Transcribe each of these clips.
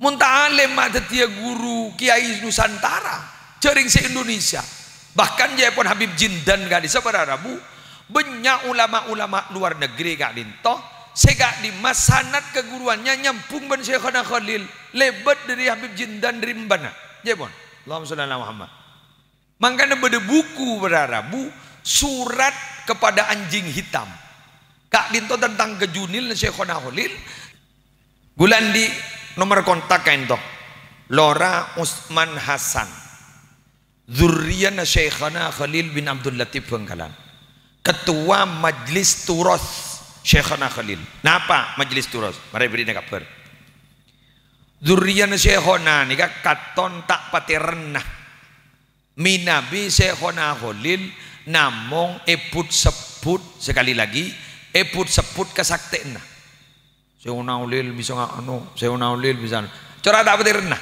Muntahalim dia guru kiai Nusantara, jering se Indonesia. Bahkan dia pun Habib Jindan gak bisa pada Rabu. Banyak ulama-ulama luar negeri gak dinto. Sehingga di masanat keguruannya nyampung ben Syekhana Khalil. Lebat dari Habib Jindan dari Dia pun. Allahumma salli Muhammad. Makanya beda buku berarabu Rabu. Surat kepada anjing hitam. Kak Dinto tentang kejunil Syekhona Khalil. Gulandi nomor kontak toh Lora Usman Hasan Zuriyan Syekhana Khalil bin Abdul Latif Bengkalan Ketua Majlis Turos Syekhana Khalil Napa Majlis Turos? Mari beri kabar Zuriyan Syekhana Nika katon tak pati renah Minabi Syekhana Khalil Namong ebut seput Sekali lagi Ebut seput kesaktenah ulil bisa ngakno, anu, ulil bisa. Cara tak petir nah.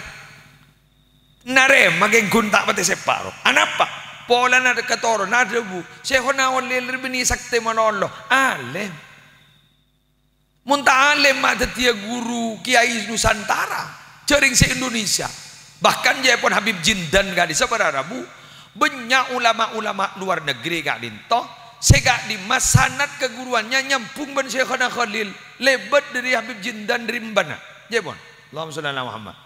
Nare makin guntak tak petir separo. Anapa? Pola nade ketoro nade bu. Seunawlil ribini sakte Allah. Alem. Munta alem ada guru kiai Nusantara. Cering se Indonesia. Bahkan dia pun Habib Jindan kali seberapa bu. Banyak ulama-ulama luar negeri gak lintoh Sega di masanat keguruannya nyampung saya Syekhana Khalil lebat dari Habib Jindan dari ya Jebon. Allahumma sholli ala Muhammad.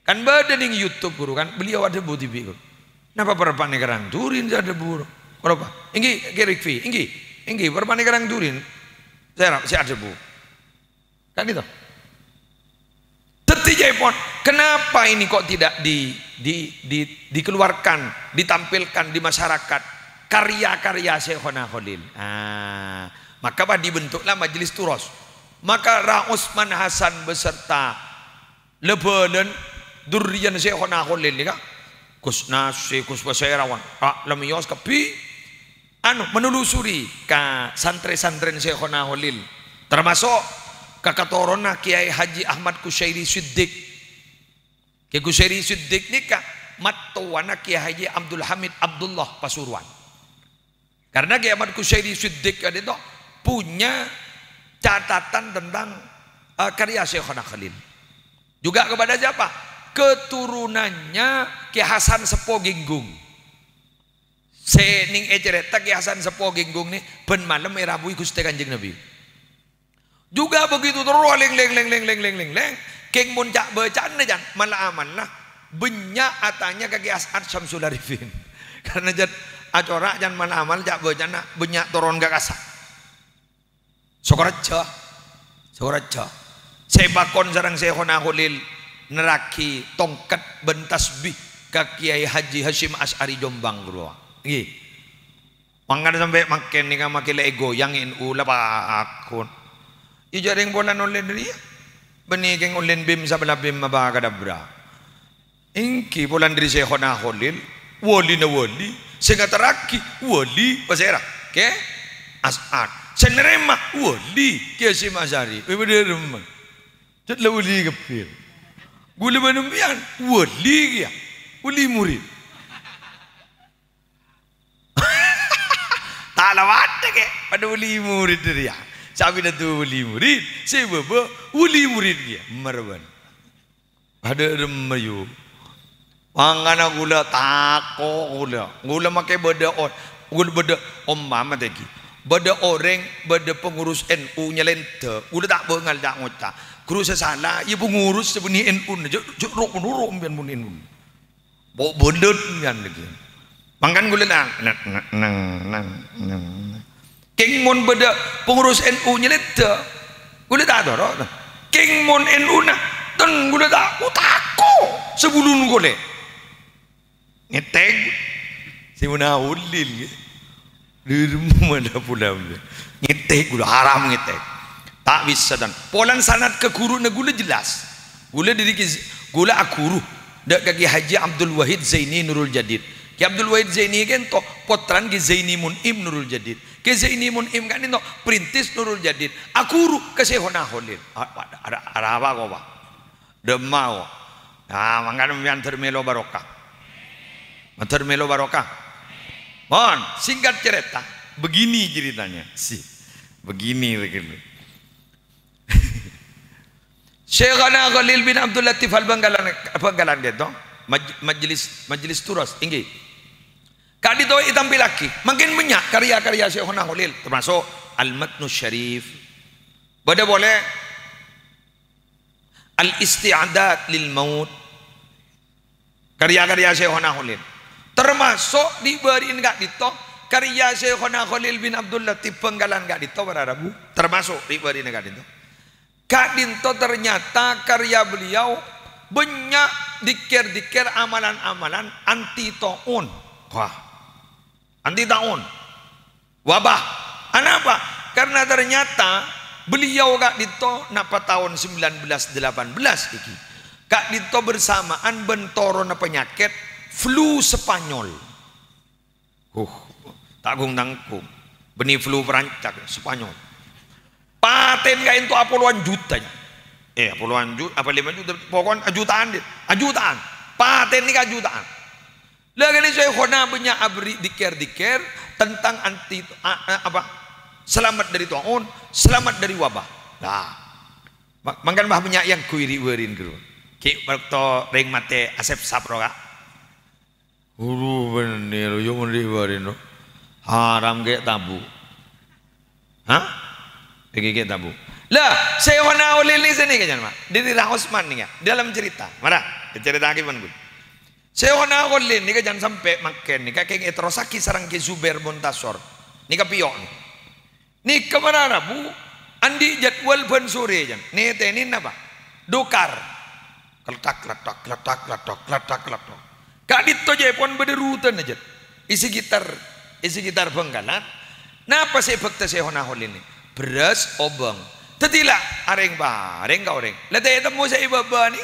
Kan ning YouTube guru kan beliau ada bu TV guru. Napa perpane kerang turin ada bu. Kenapa? Inggi kerik fi, inggi, inggi perpane kerang turin. Saya sih ada bu. Kan itu. Teti Jepon, kenapa ini kok tidak di, di, di, dikeluarkan, ditampilkan di masyarakat? karya-karya Syekhona Khalil. Ah, maka apa dibentuklah majelis turos. Maka Ra Usman Hasan beserta lebelen durian Syekhona Khalil ni Kusna Syekh kuspa Syairawan. Ah, lamios kapi anu menelusuri ka santri santri Syekhona Khalil. Termasuk kakatorona Kiai Haji Ahmad Kusairi Siddiq. Kiai Kusairi Siddiq ni kak matuana Kiai Haji Abdul Hamid Abdullah Pasuruan. Karena Kiai Ahmad Kusyairi Siddiq itu punya catatan tentang uh, karya Syekhona Khalil. Juga kepada siapa? Keturunannya Ki Hasan Sepo Ginggung. Sening ecereta Ki Hasan Sepo Ginggung nih ben malam Rabu Gusti Kanjeng Nabi. Juga begitu terus leng leng leng leng leng leng leng leng. King muncak bacaan jan malah aman lah. Benya atanya kaki asar Syamsul Arifin. Karena jan acorak jan mana amal jak bejana banyak turun gak kasak sokoreja sokoreja sebakon sarang sehona hulil neraki tongkat bi ke Kiai Haji Hashim As'ari Jombang keluar nggih mangkana sampai makin nih makin lego yang NU lah akun. Ijarin jaring bolan oleh dia. Iya. Beni geng bim sabla bim mabah kadabra. Ingki bulan diri kena Khalil, wali na wali, sehingga ngaturake wali pasera ke as'ad saya nerima wali ke si masari bener remeng cet wali kepil, gule menembian wali ya wali murid Tala lawat ke pada wali murid dia sabi na tu wali murid sebab wali murid dia pada ada remayu Pangana gula tako gula. Gula make beda or. Gula beda om mama ki. Beda orang, beda pengurus NU nyelente. Gula tak bengal tak ngota. Guru sesana, ya pengurus sebeni NU. Jok ro nuru mbian mun NU. Bo bondet mbian lagi. Mangkan gula nak. Nang, nang, nang, nang. King mun beda pengurus NU nyelente. Gula tak ada. King mun NU nak. Ten gula tak. Utako oh, sebelum gula ngeteng muna ulil ya. Dirmana pula Ngetek gula haram ngetek Tak bisa dan Polan sanat ke guru gula jelas Gula diri gula akuru Dak kaki Haji Abdul Wahid Zaini Nurul Jadid Ki Abdul Wahid Zaini kan to potran ki Zaini Mun Im Nurul Jadid ke Zaini Mun Im kan ini to perintis Nurul Jadid Akuru ke Sehona Holil ah, Ada apa kau pak Demau Nah, mangan yang termelo barokah Matur melo barokah. Mohon singkat cerita, begini ceritanya. Si, begini begini. Syekhana Khalil bin Abdul Latif Al apa Banggalan gitu. Majlis Majlis majelis turas tinggi. Kadi itu hitam pilaki, Mungkin banyak karya-karya Syekhana Khalil termasuk Al Matnu Syarif. Bada boleh Al Isti'adat lil Maut. Karya-karya Syekhana Khalil. Termasuk diberi enggak dito karya Syekhona Khalil bin Abdul Latif penggalan enggak dito para Rabu. Termasuk diberi enggak dito. Kak Dinto ternyata karya beliau banyak dikir-dikir amalan-amalan anti taun. Wah. Anti taun. Wabah. Kenapa? Karena ternyata beliau Kak Dito napa tahun 1918 iki. Kak Dito bersamaan na penyakit flu Spanyol. Uh, takgung nangkung. Benih flu perancak Spanyol. Paten gak itu puluhan juta. Eh puluhan juta, apa lima juta, pokoknya jutaan deh. Ah, jutaan. Paten ini jutaan. Lagi ini saya kena punya abri dikir-dikir tentang anti apa selamat dari tuan, selamat dari wabah. Nah, mangkan bah punya yang kuiri kuirin guru. Ki waktu ring mate asep saproga Guru bener yo ngendi warino. Haram kayak tabu. Hah? Iki ge tabu. Lah, saya oleh Ulil sini kan Mak. Di Rah Usman nih ya, dalam cerita. Mana? Cerita akibat gue. oleh Ulil nih jangan sampai makan nih kakek etrosaki sarang ke Zubair Bontasor. Nih piok nih. Nih kemana Rabu? Andi jadwal pun sore jan. Nih tenin apa? Dokar. Keletak, keletak, keletak, keletak, keletak, keletak. Kadit to je pon bederutan aja. Isi gitar, isi gitar pengkalan. Napa sih fakta sih hona ini? Beras obeng. Tetila areng bareng kau reng. Lada temu saya baba ni.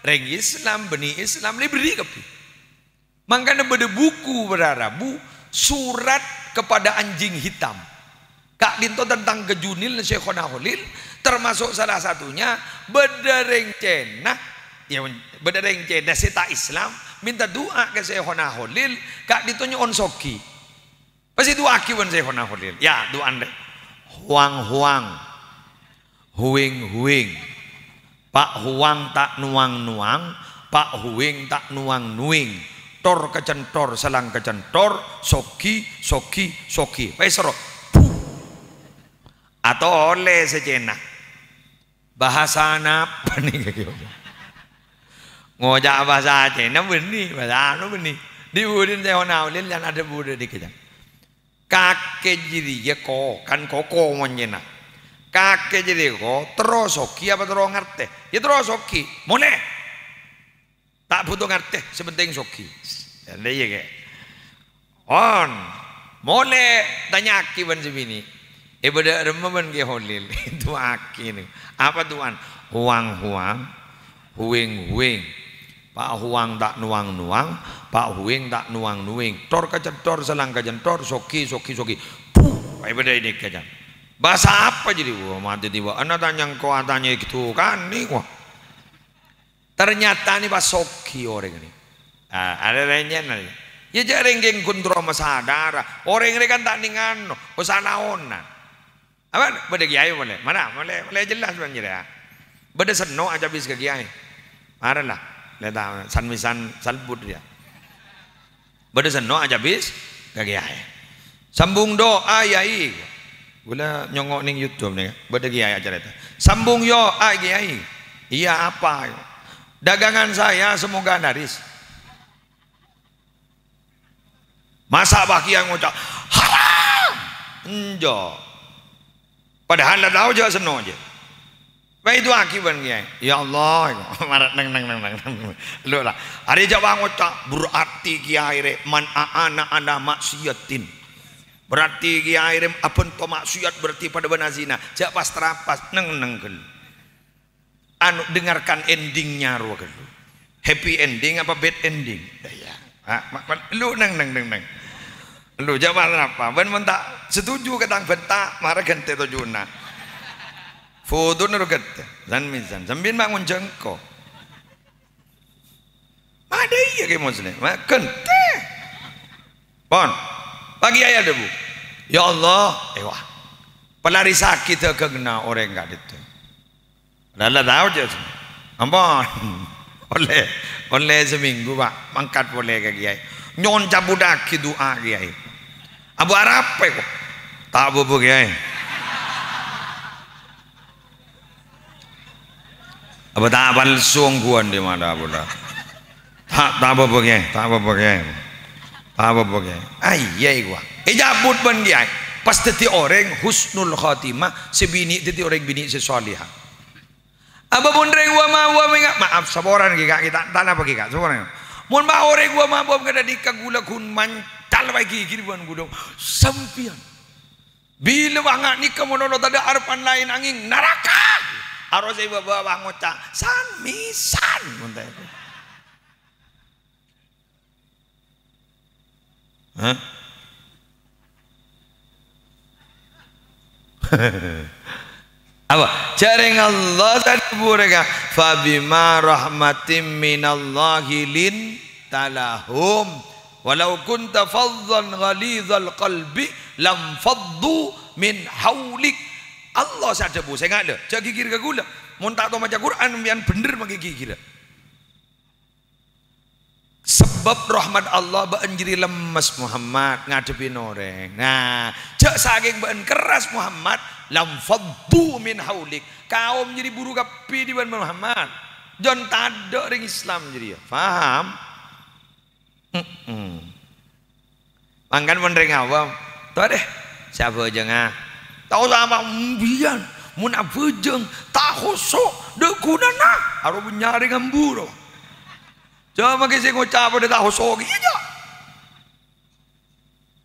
Reng Islam beni Islam ni beri kepi. Makanya bede buku berarabu surat kepada anjing hitam. Kak Dinto tentang kejunil Syekhona Holil termasuk salah satunya bedereng cenah ya bedereng cenah seta Islam minta doa ke Syekhona Holil kak ditunjuk on soki pasti doa kiwan Syekhona Holil ya doa anda huang huang huing huing pak huang tak nuang nuang pak huing tak nuang nuing tor kecentor selang kecentor soki soki soki serok atau oleh sejenak bahasa apa nih kayak ngồi bahasa Aceh, già thì bahasa bình đi di già nó bình đi ada buda di kejang kakek jadi ya ko kan ko ko manjena kakek jadi ko terus oki apa terus ngerti ya terus oki mone tak butuh ngerti sepenting soki ada ya kayak on mole tanya aki ban sebini ibadah remaban ke holil itu aki ini apa tuan huang huang huing huing Pak Huang tak nuang-nuang, Pak Huing tak nuang-nuing. Tor tor selang tor soki, soki, soki. Puh, beda ini kacan, Bahasa apa jadi? Wah, mati tiba. anak tanya kau ah, tanya itu kan nih wah. Ternyata nih pak soki orang ini. Ah, ada lainnya nih, Ya jaring geng kontrol masadara. Orang ini kan tak ningan, usana Apa? Beda kiai boleh. Mana? Boleh, boleh jelas banjir ya. Ah. Beda seno aja bis ke kiai. Marah lah misan సన్ విసన్ సల్పుట్య Berdeseno aja bis kagiai. Sambung doa yai. Gula nyongok ning YouTube nih, berdegiai aja itu. Sambung yo ai giai. Iya apa? Dagangan saya semoga naris. Masa baki yang ngucap haram. Enjo. Padahal dah tahu aja seno aja. Pai doa ki ban Ya Allah, marat neng neng neng neng. Lu lah. Ari jawa ngocak berarti kiai re man aana ana maksiatin. Berarti kiai re apun to maksiat berarti pada bana zina. Jak pas terapas neng neng kel. Anu dengarkan endingnya ruh kel. Happy ending apa bad ending? Daya. Ha, neng neng neng neng. nang. jawab apa? Ben mentak setuju ketang bentak marah gente kan tujuna nero ruget. Zan zan Zambin bangun jengko. Ada iya ke muslim, ma kente. Pon. Pagi ayah debu. Ya Allah. Eh Pelari sakit kena orang gak itu. Lala tahu je. Ampun. Oleh oleh seminggu pak mangkat boleh ke kiai. Nyon cabudak doa kiai. Abu Arab kok. Eh, tak apa kiai. apa tak apal sungguhan di mana pula tak tak apa pakai tak apa pakai tak apa pakai ayah gua ijabut eh, ban dia pas teti orang husnul khatimah sebini teti orang bini sesalihah apa pun reng gua ma gua mengak maaf saboran kita kita tak apa kita saboran mun ba orang gua ma gua kada dikagula kun mancal bagi kiri ban gudong sampian bila bangat nikah monono tak ada lain angin neraka harus ibu bawa ngutang. Sami san. Hah? apa jaring Allah tadi mereka fabima rahmatim minallahi lin talahum walau kunta fadzan ghalizal qalbi lam faddu min haulik Allah saja bu, saya nggak ada. Jaga kira gula. Mau tak tahu macam Quran, yang bener pakai kira. Sebab rahmat Allah beenjiri lemas Muhammad ngadepi noreng. Nah, jak saking been keras Muhammad, lam fadu min haulik. Kau menjadi buruk api di Muhammad. Jangan tadok ring Islam jadi ya. Faham? Mm -mm. awam. Tuh deh, siapa aja Tahu sama umbian munafujeng, bejeng tahusuk dekunana harus nyari ngamburo. Jangan makin saya ngocap pada tahusuk gitu.